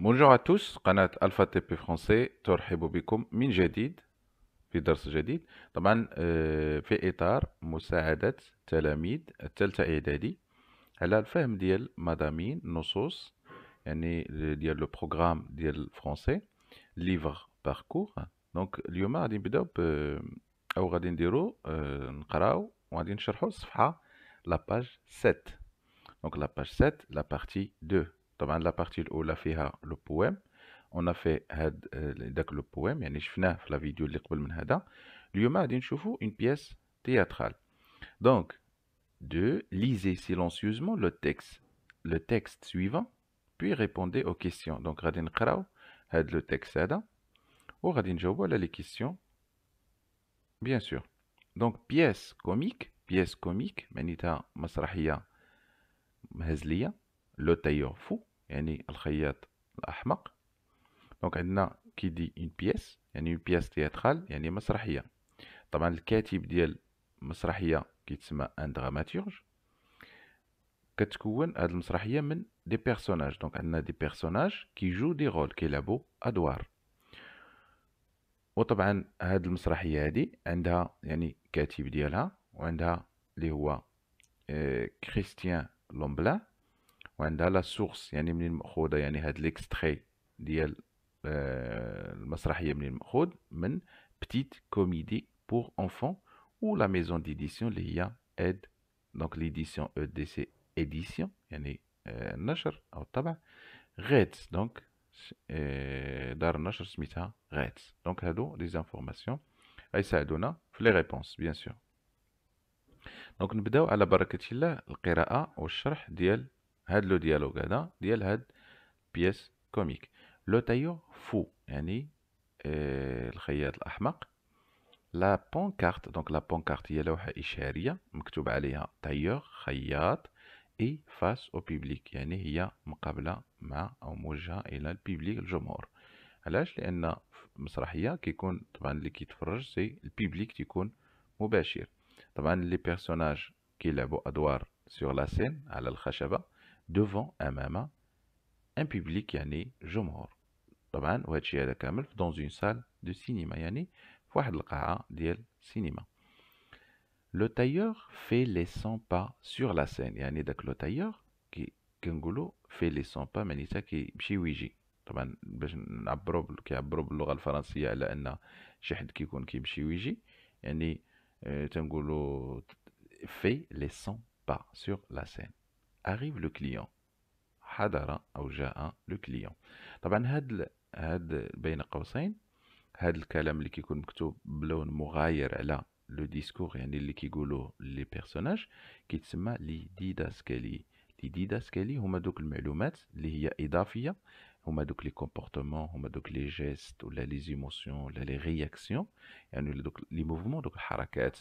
bonjour à tous قناة الفا تي بي فرونسي ترحب بكم من جديد في درس جديد طبعا آه، في اطار مساعدة تلاميذ الثالثة اعدادي على الفهم ديال مدامين نصوص يعني ديال لو بروغرام ديال الفرونسي ليفر باركور دونك اليوم غادي نبداو او غادي نديرو آه، نقراو وغادي نشرحو الصفحة لاباج 7 دونك لاباج 7 لا بارتي 2 La première partie, fait le poème. On a fait euh, le poème. On l'a vu la vidéo on va voir une pièce théâtrale. Donc, de lire silencieusement le texte. Le texte suivant. Puis répondez aux questions. Donc, on va lire le texte. Et on va répondre les questions. Bien sûr. Donc, pièce comique. Pièce comique. C'est une pièce comique. Le théâtre fou. يعني الخياط الأحمق دونك عندنا كي دي اون بيس يعني اون بيس تياترال يعني مسرحية طبعا الكاتب ديال مسرحية كيتسمى ان دراماتورج كتكون هاد المسرحية من دي بيرسوناج دونك عندنا دي بيرسوناج كيجو دي رول كيلعبوا أدوار وطبعا هاد المسرحية هادي عندها يعني كاتب ديالها وعندها اللي هو كريستيان آه، لومبلا وعندها لا سورس يعني منين مأخوذة يعني هاد ليكستخي ديال آه، المسرحية منين مأخوذ من بتيت كوميدي بور انفون و لا ميزون ديديسيون اللي هي اد دونك ليديسيون او دي سي اديسيون يعني آه، النشر او الطبع غيتس دونك آه، دار النشر سميتها غيتس دونك هادو لي زانفورماسيون غيساعدونا في لي ريبونس بيان سور دونك نبداو على بركه الله القراءه والشرح ديال هاد لو ديالوغ هذا ديال هاد بيس كوميك لو تايو فو يعني اه الخياط الاحمق لا بونكارت دونك لا بونكارت هي لوحه اشهاريه مكتوب عليها تايور خياط اي فاس او بيبليك يعني هي مقابله مع او موجهه الى البيبليك الجمهور علاش لان مسرحيه كيكون طبعا اللي كيتفرج سي البيبليك تيكون مباشر طبعا لي بيرسوناج كيلعبوا ادوار سور لا سين على الخشبه devant un public yani جمهور طبعا وهادشي dans une salle de cinéma cinéma le tailleur fait les 100 pas sur la scène يعني داك le tailleur qui كنقولوا 100 pas معناتها كيمشي ويجي طبعا باش نعبروا كيعبروا على 100 با سور لا سين arrive le client حضر او جاء لو كليون طبعا هاد هاد بين قوسين هاد الكلام اللي كيكون مكتوب بلون مغاير على لو ديسكور يعني اللي كيقولو لي بيرسوناج كيتسمى لي ديداسكالي لي ديداسكالي هما دوك المعلومات اللي هي اضافيه هما دوك لي كومبورتمون هما دوك لي جيست ولا لي زيموسيون ولا لي رياكسيون يعني دوك لي موفمون دوك الحركات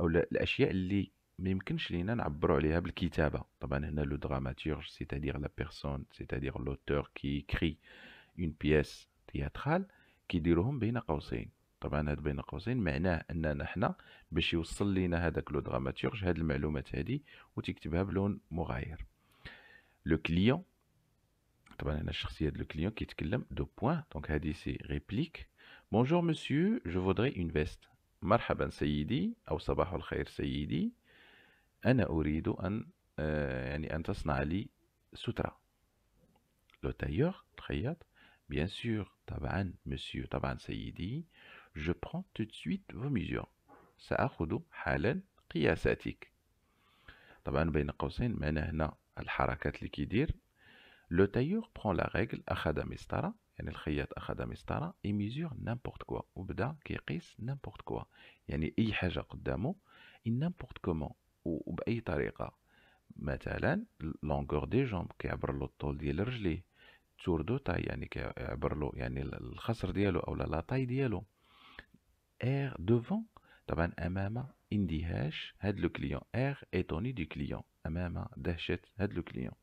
او الاشياء اللي ما يمكنش لينا نعبروا عليها بالكتابه طبعا هنا لو دراماتيرج سيتادير لا بيرسون سيتادير لوتور كي كري اون بيس تياترال كيديروهم بين قوسين طبعا هاد بين قوسين معناه اننا حنا باش يوصل لينا هذاك لو دراماتيرج هاد المعلومات هادي وتكتبها بلون مغاير لو كليون طبعا هنا الشخصيه ديال لو كليون كيتكلم دو بوين دونك هادي سي ريبليك بونجور مسيو جو فودري اون فيست مرحبا سيدي او صباح الخير سيدي أنا أريد أن آه، يعني أن تصنع لي سترة لو تايور تخيط بيان سور طبعا مسيو طبعا سيدي جو برون تو سويت فو ميزور سأخذ حالا قياساتك طبعا بين قوسين معنا هنا الحركات اللي كيدير لو تايور برون لا ريغل أخذ مسطرة يعني الخياط أخذ مسطرة إي ميزور نامبورت كوا وبدا كيقيس نامبورت كوا يعني أي حاجة قدامه إي نامبورت كومون وباي طريقه مثلا لونغور دي جون كيعبر له الطول ديال رجليه تور دو تاي يعني كيعبر له يعني الخصر ديالو اولا لا طاي ديالو ار دوفون طبعا امام اندهاش هاد لو كليون ار ايتوني دو كليون امام دهشه هاد لو كليون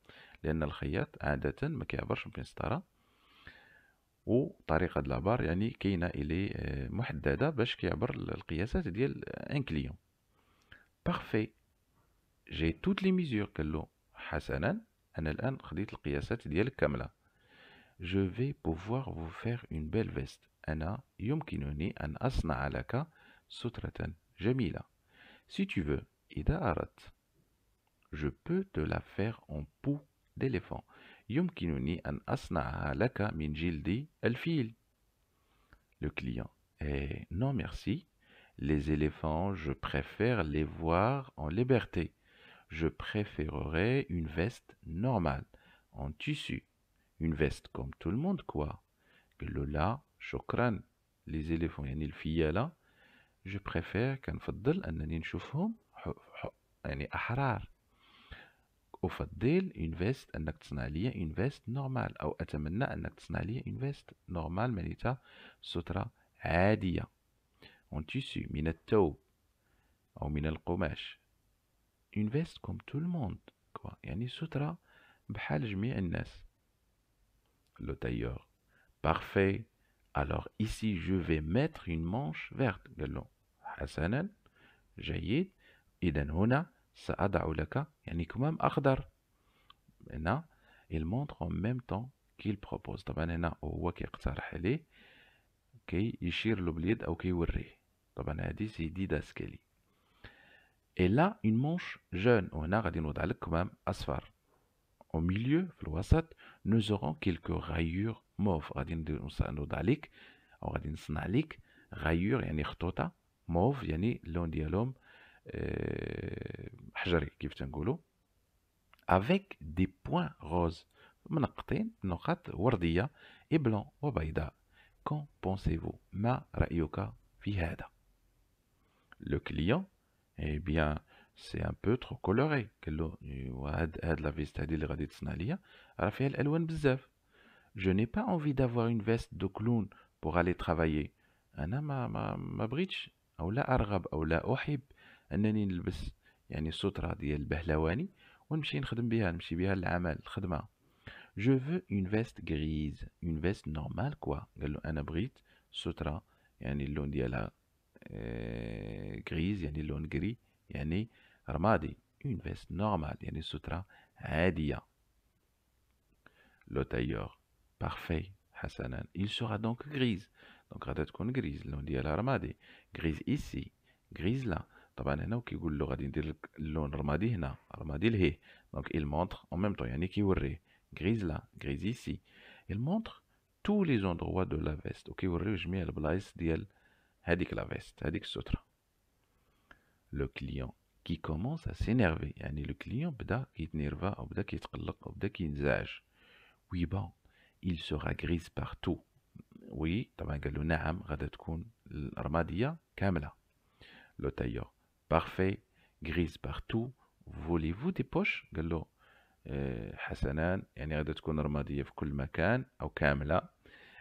لان الخياط عاده ما كيعبرش ستاره وطريقه لابار يعني كاينه الي محدده باش كيعبر القياسات ديال ان كليون بارفي j'ai toutes les mesures que Hassan, hasanan analan khadit al qiyasat kamla je vais pouvoir vous faire une belle veste ana yumkinuni an asna alaka sutratan jamila si tu veux ida arat je peux te la faire en peau d'éléphant yumkinuni an asna alaka min jildi al le client eh non merci les éléphants je préfère les voir en liberté je préférerais une veste normale, en tissu. Une veste comme tout le monde, quoi. Lola, Chokran, les éléphants, les là hein. je préfère qu'un Faddel, un Nanin Choufoum, un Aharar. Au que une veste, un une veste normale. ou un une veste normale, Melita, Sotra, Adia. En tissu, Minato, au Minal Komash. اون فيست كوم تو الموند كوا يعني سترة بحال جميع الناس لو تايور بارفي alors ici je vais mettre une manche verte قال له حسنا جيد اذا هنا ساضع لك يعني كمام اخضر هنا il montre en même temps qu'il propose طبعا هنا هو كيقترح عليه كي يشير له باليد او كيوريه طبعا هذه سي ديداسكالي Et là, une manche jaune ou un arc radianodal comme un asphar. Au milieu, flouassat, nous aurons quelques rayures mauves radianodales, radianodales, rayures, j'entends, mauves, j'entends, l'ondielleum, pierre qui fait avec des points roses, manquantes, noquats, wurdia et blanc ou baida. Qu'en pensez-vous, ma rayoka viheda? Le client? Eh bien, c'est un peu trop coloré. Quelque chose. On a la veste à des traditions là. Rafael, elle ou un bizarre. Je n'ai pas envie d'avoir une veste de clown pour aller travailler. Anna, ma ma ma bridge. Aulas argab, aulas ohib. Un anil bis. Yannis sutra di al behlawani. On ne cherche une femme bien, cherche Je veux une veste grise, une veste normale quoi. Quelque chose. Anna bridge sutra. Yannis lundi آه، غريز يعني لون غري يعني رمادي اون فيست نورمال يعني سترة عادية لو تايور بارفي حسنا il sera donc grise دونك غادا تكون غريز اللون ديالها رمادي غريز ici غريز لا طبعا هنا كيقول له غادي ندير لك اللون رمادي هنا رمادي لهيه دونك il montre en même temps يعني كيوريه غريز لا غريز ici il montre tous les endroits de la veste وكيوريو جميع البلايص ديال هذيك لا فيست هذيك الستره لو كليون كي كومونس سينيرفي يعني لو كليون بدا كيتنيرفا او بدا كيتقلق او بدا كينزعج وي بون il sera grise partout وي طبعا قال له نعم غادا تكون الرماديه كامله لو تايور بارفي غريز بارتو فو دي بوش قال له حسنا يعني غادا تكون رماديه في كل مكان او كامله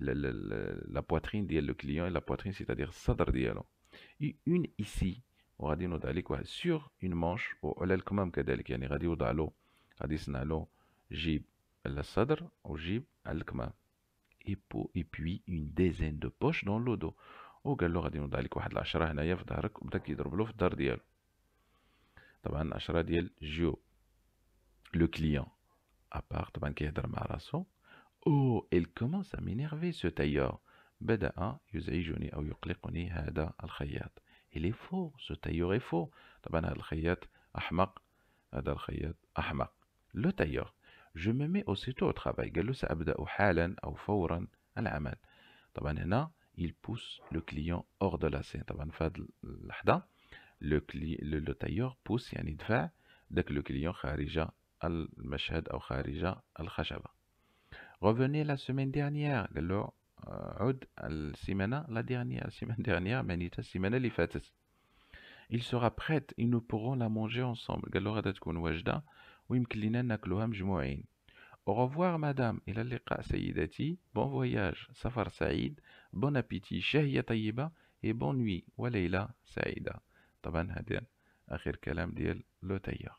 la, poitrine ديال le client et la poitrine c'est-à-dire الصدر Et une ici on نوضع sur une manche ou comme غادي يوضع له غادي يصنع et, et puis une dizaine de poches dans le dos وقال له غادي نوضع لك واحد هنايا في ظهرك كيضرب له في ديالو طبعا Oh, إل كومونس à m'énerver ce tailleur. بدأ يزعجني أو يقلقني هذا الخياط. إلي فو سو تايور إي فو طبعا هذا الخياط أحمق. هذا الخياط أحمق. لو تايور جو me مي aussitôt au travail. قال له سأبدأ حالا أو فورا العمل. طبعا هنا il pousse le client hors de la scène. طبعا في هذه اللحظة لو le, لو تايور بوس يعني دفع داك لو كليون خارج المشهد أو خارج الخشبة. Revenez la semaine dernière. Galor euh, oud al semaine la dernière semaine dernière. Manita semaine les Il sera prêt. Ils nous pourront la manger ensemble. Galor adat kon wajda wim klinen nakloham jmoen. Au revoir madame. Ela liga Bon voyage. Saffar saïd. Bon appétit. Shahiyya taïba et bon nuit. Walayla saïda. Taban haden. Achir kalam diel loteyir.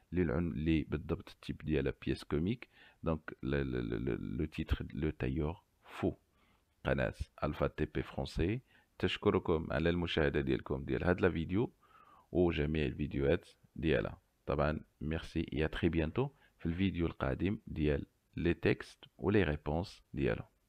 اللي بالضبط التيب ديالها بيس كوميك دونك لو تيتر لو تايور فو قناة الفا تي بي فرونسي تشكركم على المشاهدة ديالكم ديال هاد لا فيديو وجميع الفيديوهات ديالها طبعا ميرسي يا تري بيانتو في الفيديو القادم ديال لي تكست ولي ريبونس ديالهم